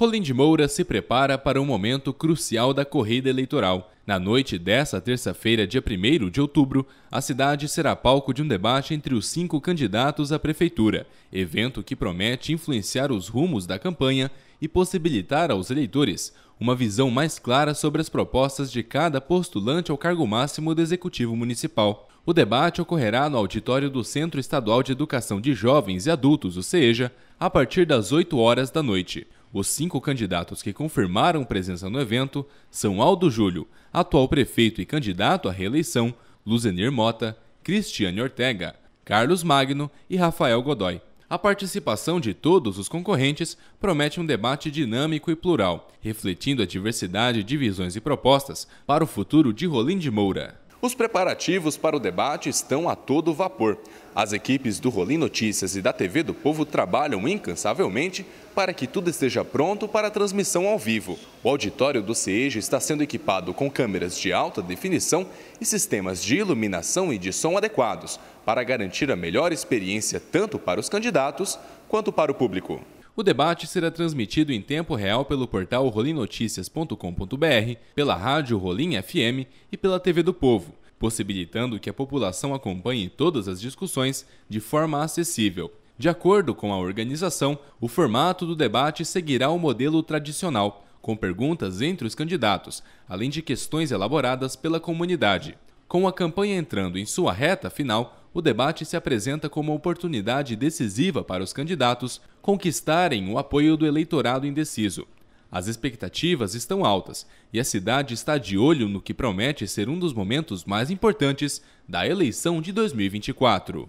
Rolim de Moura se prepara para um momento crucial da corrida eleitoral. Na noite dessa terça-feira, dia 1 de outubro, a cidade será palco de um debate entre os cinco candidatos à prefeitura, evento que promete influenciar os rumos da campanha e possibilitar aos eleitores uma visão mais clara sobre as propostas de cada postulante ao cargo máximo do Executivo Municipal. O debate ocorrerá no auditório do Centro Estadual de Educação de Jovens e Adultos, o CEJA, a partir das 8 horas da noite. Os cinco candidatos que confirmaram presença no evento são Aldo Júlio, atual prefeito e candidato à reeleição, Luzenir Mota, Cristiane Ortega, Carlos Magno e Rafael Godoy. A participação de todos os concorrentes promete um debate dinâmico e plural, refletindo a diversidade de visões e propostas para o futuro de Rolim de Moura. Os preparativos para o debate estão a todo vapor. As equipes do Rolim Notícias e da TV do Povo trabalham incansavelmente para que tudo esteja pronto para a transmissão ao vivo. O auditório do CEJ está sendo equipado com câmeras de alta definição e sistemas de iluminação e de som adequados para garantir a melhor experiência tanto para os candidatos quanto para o público. O debate será transmitido em tempo real pelo portal rolinoticias.com.br, pela rádio Rolim FM e pela TV do Povo, possibilitando que a população acompanhe todas as discussões de forma acessível. De acordo com a organização, o formato do debate seguirá o modelo tradicional, com perguntas entre os candidatos, além de questões elaboradas pela comunidade. Com a campanha entrando em sua reta final, o debate se apresenta como oportunidade decisiva para os candidatos conquistarem o apoio do eleitorado indeciso. As expectativas estão altas e a cidade está de olho no que promete ser um dos momentos mais importantes da eleição de 2024.